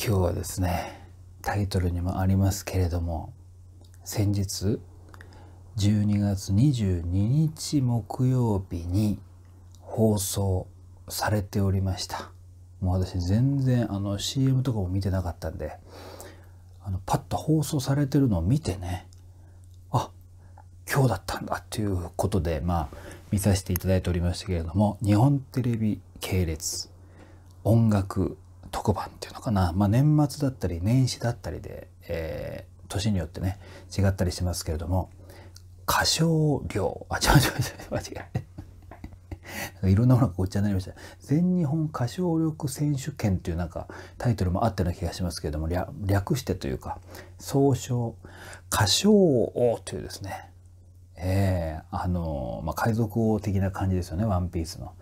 今日はですねタイトルにもありますけれども先日12月22日木曜日に放送されておりましたもう私全然あの CM とかも見てなかったんであのパッと放送されてるのを見てねあ今日だったんだということでまあ見させていただいておりましたけれども日本テレビ系列音楽特番っていうのかな、まあ、年末だったり年始だったりで、えー、年によってね違ったりしますけれども歌唱料あ違う違う違う間違ういろんなものがごっちゃになりました全日本歌唱力選手権というなんかタイトルもあったような気がしますけれども略してというか総称歌唱王というですねえー、あのまあ、海賊王的な感じですよね「ワンピースの、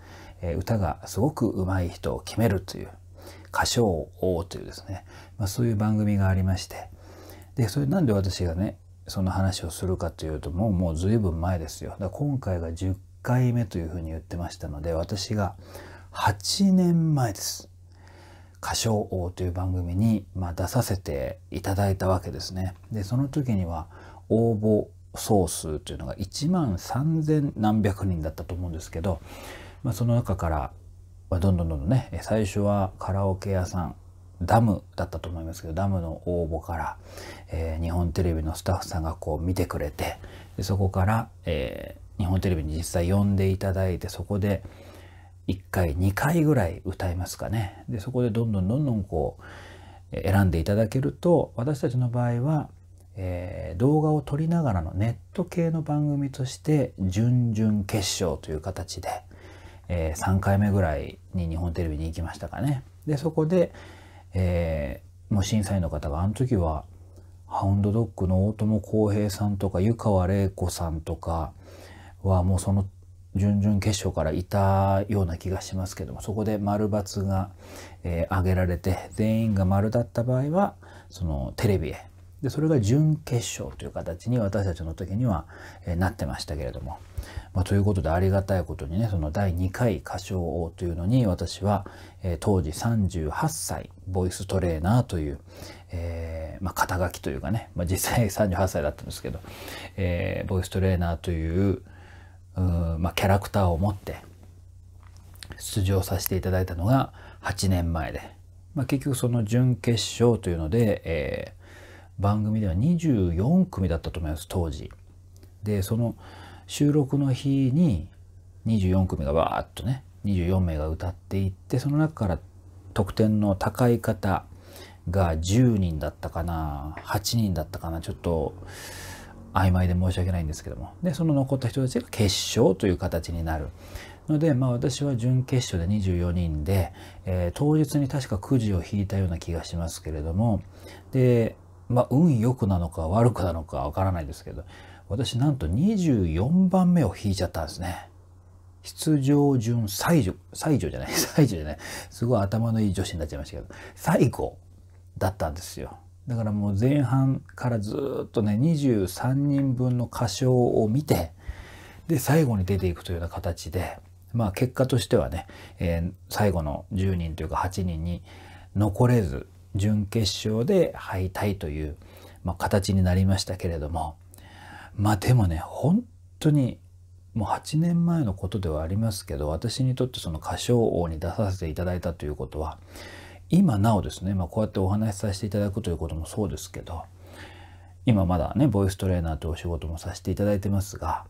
えー、歌がすごくうまい人を決めるという歌唱王というですね、まあ、そういう番組がありまして、で、それなんで私がね、その話をするかというと、もうもう随分前ですよ。だ今回が10回目というふうに言ってましたので、私が8年前です。歌唱王という番組に、まあ、出させていただいたわけですね。で、その時には応募総数というのが1万3,000何百人だったと思うんですけど、まあ、その中からまあ、どんどんどんどんね最初はカラオケ屋さんダムだったと思いますけどダムの応募から、えー、日本テレビのスタッフさんがこう見てくれてでそこから、えー、日本テレビに実際呼んでいただいてそこで1回2回ぐらい歌いますかねでそこでどんどんどんどんこう選んでいただけると私たちの場合は、えー、動画を撮りながらのネット系の番組として準々決勝という形で。えー、3回目ぐらいに日本テレビに行きましたかね。で、そこで、えー、もう審査員の方が、あの時は、ハウンドドッグの大友康平さんとか、湯川玲子さんとかは、もうその準々決勝からいたような気がしますけども、そこで丸×が、えー、挙げられて、全員が丸だった場合は、そのテレビへ。で、それが準決勝という形に私たちの時には、えー、なってましたけれども。まあ、ということでありがたいことにね、その第2回歌唱王というのに私は、えー、当時38歳、ボイストレーナーという、えー、まあ、肩書きというかね、まあ、実際38歳だったんですけど、えー、ボイストレーナーという、うまあ、キャラクターを持って出場させていただいたのが8年前で、まあ、結局その準決勝というので、えー、番組では24組だったと思います、当時。で、その、収録の日に24組がわーっとね24名が歌っていってその中から得点の高い方が10人だったかな8人だったかなちょっと曖昧で申し訳ないんですけどもでその残った人たちが決勝という形になるので、まあ、私は準決勝で24人で、えー、当日に確かくじを引いたような気がしますけれどもでまあ運良くなのか悪くなのかわからないですけど私なんと24番目を引いちゃったんですね。出場順最女、最女じゃない、最女じゃない。すごい頭のいい女子になっちゃいましたけど、最後だったんですよ。だからもう前半からずっとね、23人分の歌唱を見て、で、最後に出ていくというような形で、まあ結果としてはね、えー、最後の10人というか8人に残れず、準決勝で敗退という、まあ、形になりましたけれども、まあでもね本当にもう8年前のことではありますけど私にとってその歌唱王に出させていただいたということは今なおですね、まあ、こうやってお話しさせていただくということもそうですけど今まだねボイストレーナーとお仕事もさせていただいてますが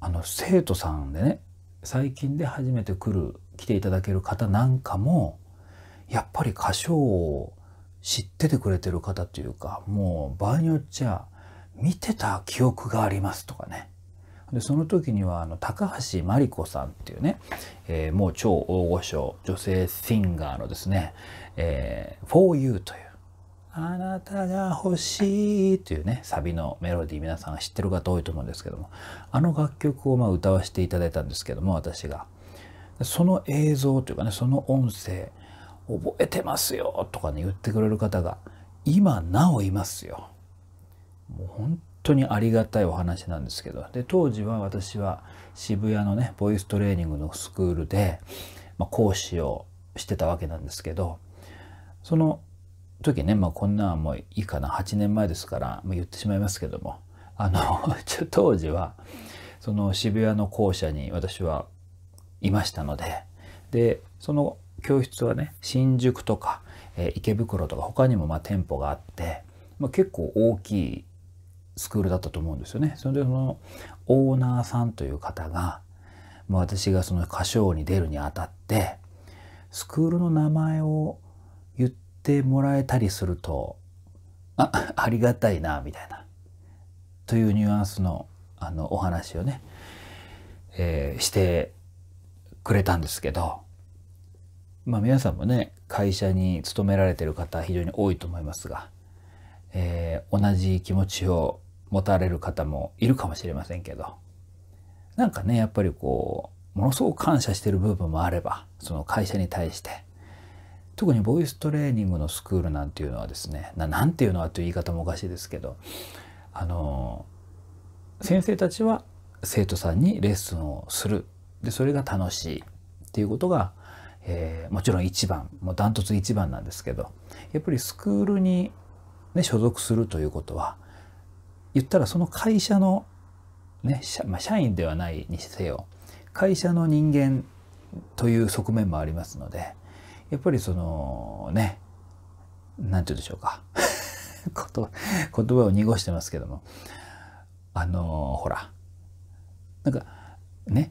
あの生徒さんでね最近で初めて来る来ていただける方なんかもやっぱり歌唱を知っててくれてる方というかもう場合によっちゃ見てた記憶がありますとかね。でその時にはあの高橋真理子さんっていうね、えー、もう超大御所女性シンガーのですね「えー、For You」という「あなたが欲しい」というねサビのメロディー皆さん知ってる方多いと思うんですけどもあの楽曲をま歌わせていただいたんですけども私がその映像というかねその音声覚えてますよとかね言ってくれる方が今なおいますよ。もう本当にありがたいお話なんですけどで当時は私は渋谷のねボイストレーニングのスクールで、まあ、講師をしてたわけなんですけどその時ね、まあ、こんなんもういいかな8年前ですから、まあ、言ってしまいますけどもあの 当時はその渋谷の校舎に私はいましたのででその教室はね新宿とか、えー、池袋とか他にもま店舗があって、まあ、結構大きいスクールだったと思うんですよね。それでそのオーナーさんという方が、まあ、私がその歌唱に出るにあたってスクールの名前を言ってもらえたりするとあありがたいなみたいなというニュアンスのあのお話をね、えー、してくれたんですけど、まあ、皆さんもね会社に勤められてる方非常に多いと思いますが、えー、同じ気持ちを持たれる方もいるかもしれませんけど、なんかね、やっぱりこう、ものすごく感謝してる部分もあれば、その会社に対して、特にボイストレーニングのスクールなんていうのはですね、ななんていうのはという言い方もおかしいですけど、あの、先生たちは生徒さんにレッスンをする。で、それが楽しいっていうことが、えー、もちろん一番、もうダントツ一番なんですけど、やっぱりスクールに、ね、所属するということは、言ったらその会社のね、社まあ、社員ではないにせよ会社の人間という側面もありますのでやっぱりそのね何て言うんでしょうか 言葉を濁してますけどもあのー、ほらなんかね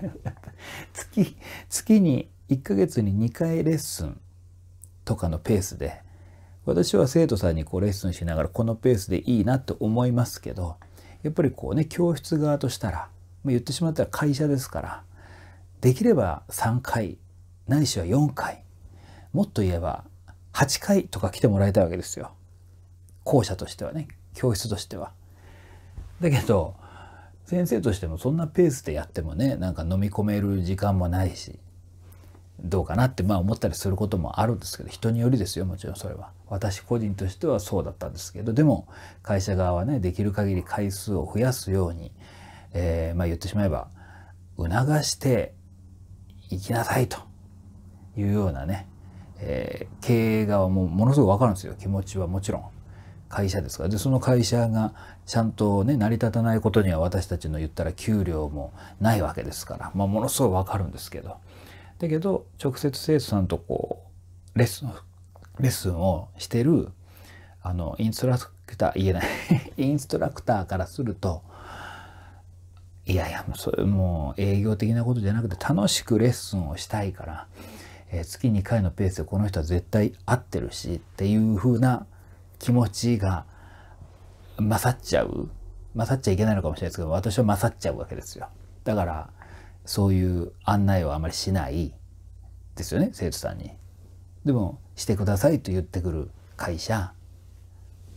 月月に1ヶ月に2回レッスンとかのペースで私は生徒さんにこうレッスンしながらこのペースでいいなと思いますけどやっぱりこうね教室側としたら言ってしまったら会社ですからできれば3回ないしは4回もっと言えば8回とか来てもらいたいわけですよ校舎としてはね教室としては。だけど先生としてもそんなペースでやってもねなんか飲み込める時間もないしどうかなってまあ思ったりすることもあるんですけど人によりですよもちろんそれは私個人としてはそうだったんですけどでも会社側はねできる限り回数を増やすように、えー、まあ言ってしまえば促していきなさいというようなね、えー、経営側もものすごく分かるんですよ気持ちはもちろん会社ですからでその会社がちゃんとね成り立たないことには私たちの言ったら給料もないわけですから、まあ、ものすごく分かるんですけど。だけど直接生徒さんとこうレッスンレッスンをしてるあのインストラクター言えない インストラクターからするといやいやもうそれもう営業的なことじゃなくて楽しくレッスンをしたいから、えー、月2回のペースでこの人は絶対合ってるしっていう風な気持ちが勝っちゃう勝っちゃいけないのかもしれないですけど私は勝っちゃうわけですよだからそういう案内をあまりしないですよね生徒さんに。でもしてくださいと言ってくる会社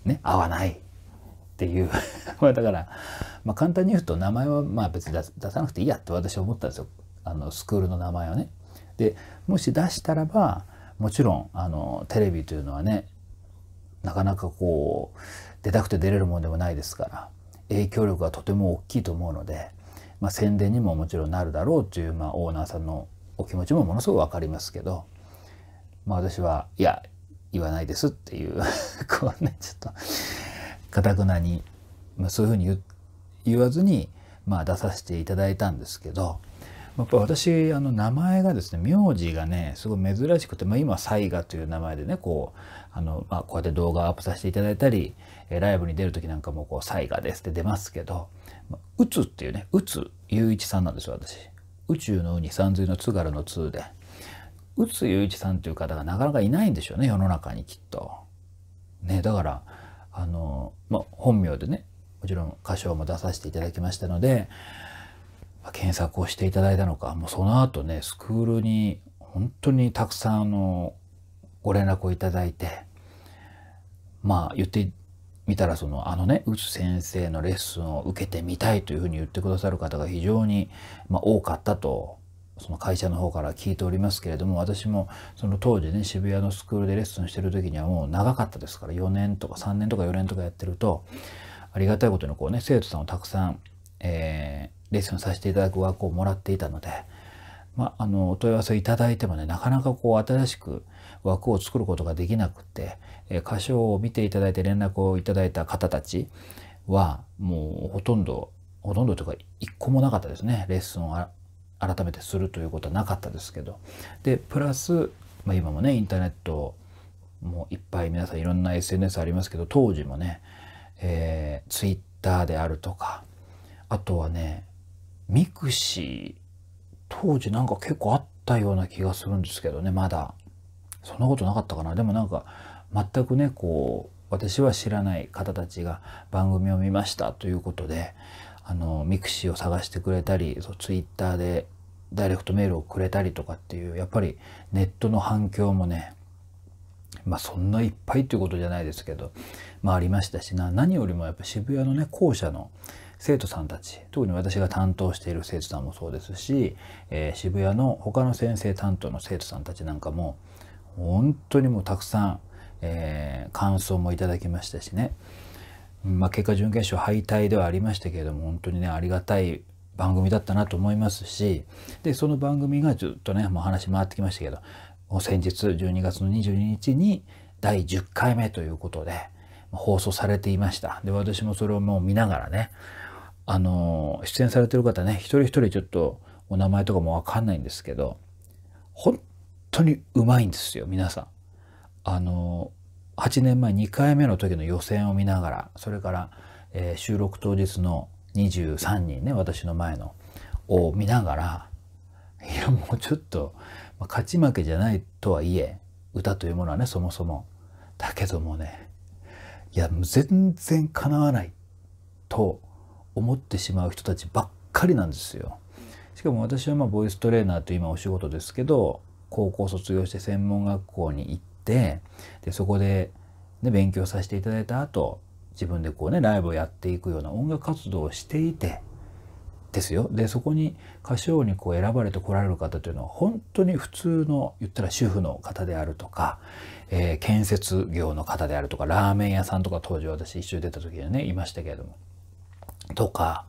ね合わないっていう だから、まあ、簡単に言うと名前はまあ別に出さなくていいやって私は思ったんですよあのスクールの名前をね。でもし出したらばもちろんあのテレビというのはねなかなかこう出たくて出れるもんでもないですから影響力はとても大きいと思うのでまあ、宣伝にももちろんなるだろうという、まあ、オーナーさんのお気持ちもものすごく分かりますけど、まあ、私はいや言わないですっていう こうねちょっとかたくなに、まあ、そういうふうに言わずに、まあ、出させていただいたんですけどやっぱ私あの名前がですね名字がねすごい珍しくて、まあ、今「サイガ」という名前でねこうあの、まあ、こうやって動画をアップさせていただいたりライブに出る時なんかもこう「サイガです」って出ますけど「うつ」っていうね「うつ雄一さん」なんですよ私。宇宙の「う」に「三髄の「津軽の「つ」で。宇つ雄一さんという方がなかなかいないんでしょうね世の中にきっと。ねだからあの、まあ、本名でねもちろん歌唱も出させていただきましたので検索をしていただいたのか、もうその後ね、スクールに本当にたくさんあの、ご連絡をいただいて、まあ言ってみたらその、あのね、うつ先生のレッスンを受けてみたいというふうに言ってくださる方が非常に、まあ、多かったと、その会社の方から聞いておりますけれども、私もその当時ね、渋谷のスクールでレッスンしてる時にはもう長かったですから、4年とか3年とか4年とかやってると、ありがたいことにこうね、生徒さんをたくさん、えー、レッスンさせていただく枠をもらっていたので、まあ、あのお問い合わせをいただいてもねなかなかこう新しく枠を作ることができなくて、え歌唱を見ていただいて連絡をいただいた方たちはもうほとんどほとんどというか一個もなかったですねレッスンを改めてするということはなかったですけどでプラス、まあ、今もねインターネットもういっぱい皆さんいろんな SNS ありますけど当時もね、えー、Twitter であるとかあとはねミクシー、当時なんか結構あったような気がするんですけどね、まだ。そんなことなかったかな。でもなんか、全くね、こう、私は知らない方たちが番組を見ましたということで、あの、ミクシーを探してくれたり、ツイッターでダイレクトメールをくれたりとかっていう、やっぱりネットの反響もね、まあそんないっぱいっていうことじゃないですけど、まあありましたしな、何よりもやっぱ渋谷のね、校舎の生徒さんたち、特に私が担当している生徒さんもそうですし、えー、渋谷の他の先生担当の生徒さんたちなんかも、本当にもうたくさん、えー、感想もいただきましたしね、まあ、結果準決勝敗退ではありましたけれども本当にねありがたい番組だったなと思いますしでその番組がずっとねもう話回ってきましたけど先日12月の22日に第10回目ということで放送されていました。で、私もそれをもう見ながらね、あの、出演されてる方ね、一人一人ちょっとお名前とかもわかんないんですけど、本当にうまいんですよ、皆さん。あの、8年前2回目の時の予選を見ながら、それから、えー、収録当日の23人ね、私の前の、を見ながら、いや、もうちょっと、まあ、勝ち負けじゃないとはいえ歌というものはねそもそもだけどもねいや全然かなわないと思ってしまう人たちばっかりなんですよ。しかも私はまあボイストレーナーという今お仕事ですけど高校卒業して専門学校に行ってでそこで、ね、勉強させていただいた後自分でこうねライブをやっていくような音楽活動をしていてですよ。でそこに歌唱にこう選ばれてこられる方というのは本当に普通の言ったら主婦の方であるとか、えー、建設業の方であるとかラーメン屋さんとか当時私一緒に出た時にねいましたけれどもとか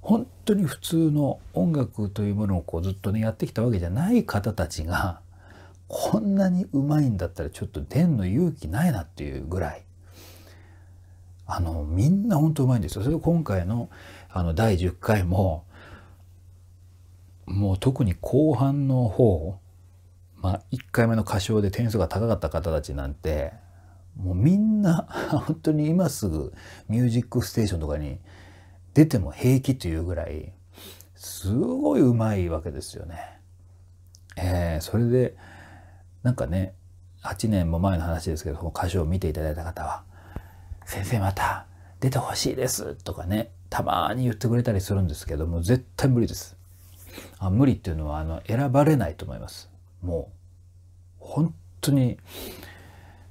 本当に普通の音楽というものをこうずっとねやってきたわけじゃない方たちがこんなにうまいんだったらちょっと出んの勇気ないなっていうぐらいあのみんな本当うまいんですよ。それ今回のあの第10回ももう特に後半の方、まあ、1回目の歌唱で点数が高かった方たちなんてもうみんな 本当に今すぐ「ミュージックステーション」とかに出ても平気というぐらいすごい上手いわけですよね。えー、それでなんかね8年も前の話ですけどこの歌唱を見ていただいた方は「先生また出てほしいです」とかねたまに言ってくれたりするんですけども絶対無理ですあ無理っていうのはあの選ばれないと思いますもう本当に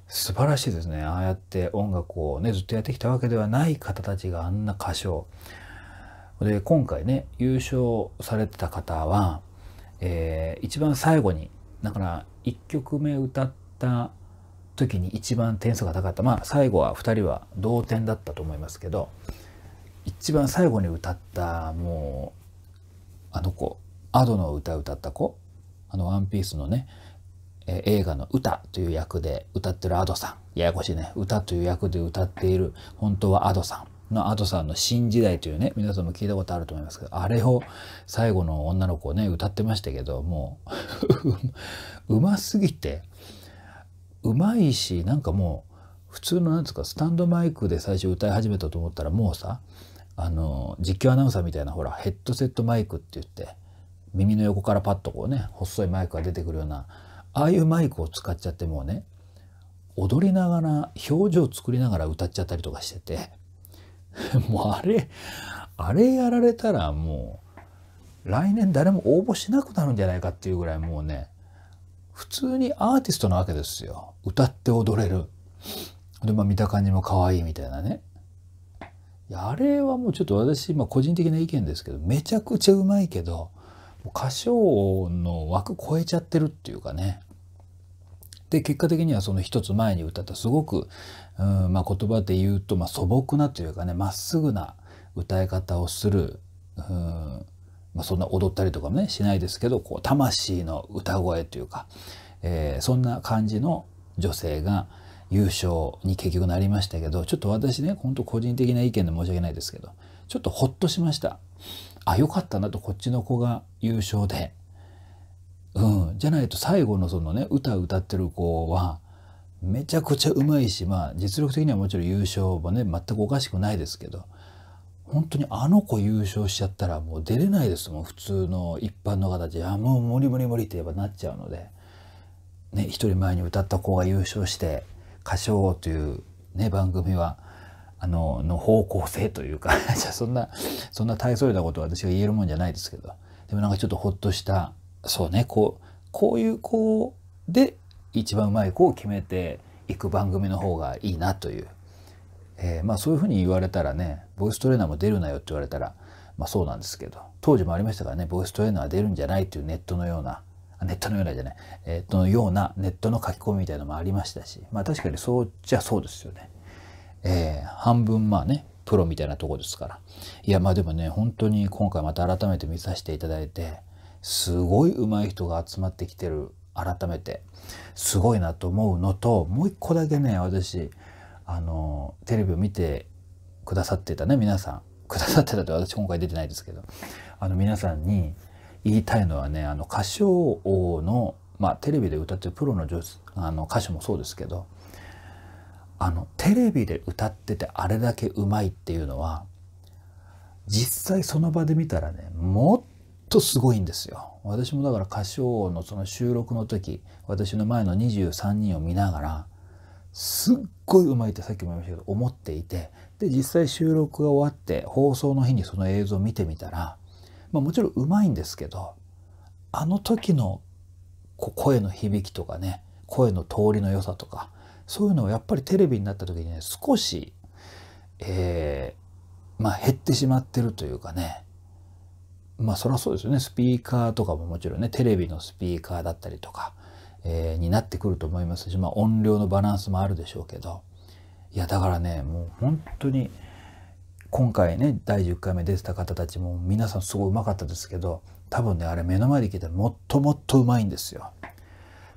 素晴らしいですねああやって音楽をねずっとやってきたわけではない方たちがあんな歌唱で今回ね優勝されてた方は、えー、一番最後にだから1曲目歌った時に一番点数が高かったまあ最後は2人は同点だったと思いますけど一番最後に歌ったもうあの子アドの歌歌った子あの「ワンピースのね、え映画の「歌」という役で歌ってるアドさんややこしいね「歌」という役で歌っている本当はアドさんのアドさんの「新時代」というね皆さんも聞いたことあると思いますけどあれを最後の女の子をね歌ってましたけどもう うますぎてうまいしなんかもう普通のなんですかスタンドマイクで最初歌い始めたと思ったらもうさあの実況アナウンサーみたいなほらヘッドセットマイクって言って耳の横からパッとこうね細いマイクが出てくるようなああいうマイクを使っちゃってもうね踊りながら表情作りながら歌っちゃったりとかしてて もうあれあれやられたらもう来年誰も応募しなくなるんじゃないかっていうぐらいもうね普通にアーティストなわけですよ歌って踊れるでまあ見た感じも可愛いみたいなねあれはもうちょっと私、まあ、個人的な意見ですけどめちゃくちゃうまいけど歌唱の枠超えちゃってるっていうかねで結果的にはその一つ前に歌ったすごく、うんまあ、言葉で言うと、まあ、素朴なというかねまっすぐな歌い方をする、うんまあ、そんな踊ったりとかもねしないですけどこう魂の歌声というか、えー、そんな感じの女性が、優勝に結局なりましたけど、ちょっと私ね、ほんと個人的な意見で申し訳ないですけど、ちょっとほっとしました。あ、よかったなと、こっちの子が優勝で。うん、じゃないと最後のそのね、歌歌ってる子は、めちゃくちゃうまいし、まあ実力的にはもちろん優勝もね、全くおかしくないですけど、本当にあの子優勝しちゃったらもう出れないですもん、普通の一般の方じゃ、もう無理無理無理って言えばなっちゃうので、ね、一人前に歌った子が優勝して、歌唱というね、番組は、あの、の方向性というか そんな、そんな大それたことは私が言えるもんじゃないですけど、でもなんかちょっとほっとした、そうね、こう、こういう子で一番うまい子を決めていく番組の方がいいなという、えー、まあそういうふうに言われたらね、ボイストレーナーも出るなよって言われたら、まあそうなんですけど、当時もありましたからね、ボイストレーナーは出るんじゃないというネットのような、ネットのようなじゃない、えー、のようなネットの書き込みみたいなのもありましたし、まあ確かにそうじゃそうですよね。えー、半分まあね、プロみたいなとこですから。いやまあでもね、本当に今回また改めて見させていただいて、すごい上手い人が集まってきてる、改めて、すごいなと思うのと、もう一個だけね、私、あの、テレビを見てくださってたね、皆さん。くださってたって私今回出てないですけど、あの皆さんに、言いたいのはねあの歌唱王の、まあ、テレビで歌ってるプロの女あの歌手もそうですけどあのテレビで歌っててあれだけうまいっていうのは実際その場で見たらねもっとすごいんですよ。私もだから歌唱王のその収録の時私の前の23人を見ながらすっごいうまいってさっきも言いましたけど思っていてで実際収録が終わって放送の日にその映像を見てみたらまあ、もちろんうまいんですけどあの時の声の響きとかね声の通りの良さとかそういうのをやっぱりテレビになった時にね少し、えー、まあ、減ってしまってるというかねまあそりゃそうですよねスピーカーとかももちろんねテレビのスピーカーだったりとか、えー、になってくると思いますし、まあ、音量のバランスもあるでしょうけどいやだからねもう本当に。今回ね第10回目出てた方たちも皆さんすごいうまかったですけど多分ねあれ目の前で聞いたらもっともっとうまいんですよ。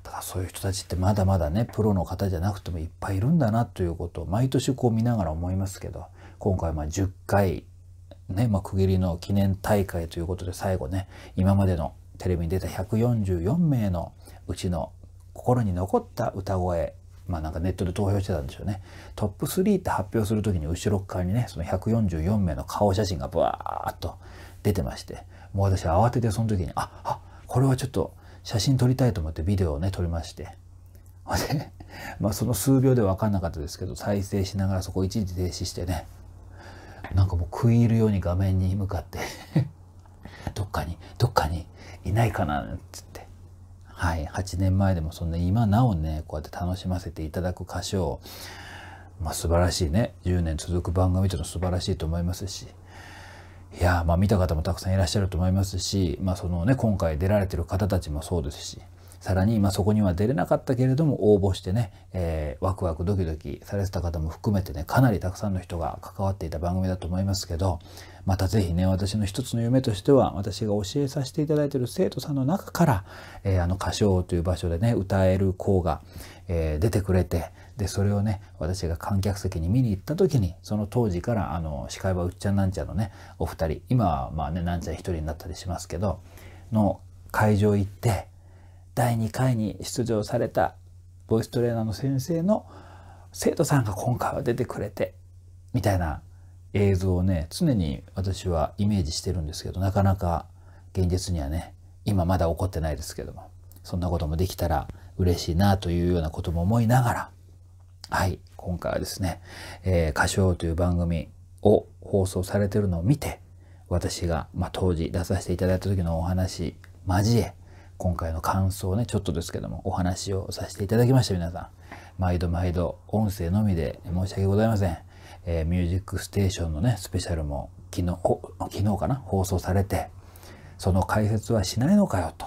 だからそういう人たちってまだまだねプロの方じゃなくてもいっぱいいるんだなということを毎年こう見ながら思いますけど今回まあ10回ね、まあ、区切りの記念大会ということで最後ね今までのテレビに出た144名のうちの心に残った歌声まあなんかネットで投票してたんでしょうね。トップ3って発表する時に後ろ側にね、その144名の顔写真がワーッと出てまして、もう私慌ててその時に、あ、あ、これはちょっと写真撮りたいと思ってビデオをね、撮りまして。でまあその数秒で分かんなかったですけど、再生しながらそこ一時停止してね、なんかもう食い入るように画面に向かって どっかに、どっかにいないかな、つって。はい、8年前でもそんな今なおね、こうやって楽しませていただく歌唱まあ、素晴らしいね、10年続く番組というのは素晴らしいと思いますし、いやまあ見た方もたくさんいらっしゃると思いますし、まあそのね、今回出られてる方たちもそうですし、さらに、まあ、そこには出れなかったけれども応募してね、えー、ワクワクドキドキされてた方も含めてねかなりたくさんの人が関わっていた番組だと思いますけどまた是非ね私の一つの夢としては私が教えさせていただいている生徒さんの中から、えー、あの歌唱という場所でね歌える子が、えー、出てくれてでそれをね私が観客席に見に行った時にその当時からあの司会はうっちゃんなんちゃのねお二人今はまあねなんちゃん一人になったりしますけどの会場行って第2回に出場されたボイストレーナーの先生の生徒さんが今回は出てくれてみたいな映像をね常に私はイメージしてるんですけどなかなか現実にはね今まだ起こってないですけどもそんなこともできたら嬉しいなというようなことも思いながらはい今回はですね「えー、歌唱」という番組を放送されてるのを見て私が、まあ、当時出させていただいた時のお話交え今回の感想をね、ちょっとですけども、お話をさせていただきました、皆さん。毎度毎度、音声のみで申し訳ございません。えー、ミュージックステーションのね、スペシャルも昨日、昨日かな、放送されて、その解説はしないのかよ、と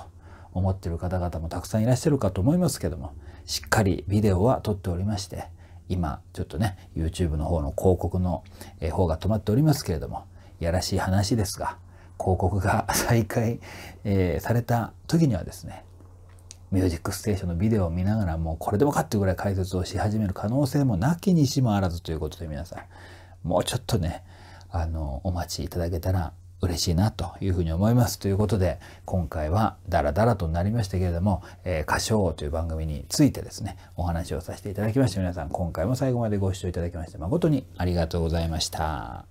思ってる方々もたくさんいらっしゃるかと思いますけども、しっかりビデオは撮っておりまして、今、ちょっとね、YouTube の方の広告の方が止まっておりますけれども、やらしい話ですが、広告が 再開、えー、された時にはですね、ミュージックステーションのビデオを見ながらもうこれでもかっていうぐらい解説をし始める可能性もなきにしもあらずということで皆さん、もうちょっとね、あの、お待ちいただけたら嬉しいなというふうに思います。ということで、今回はダラダラとなりましたけれども、えー、歌唱王という番組についてですね、お話をさせていただきまして、皆さん今回も最後までご視聴いただきまして誠にありがとうございました。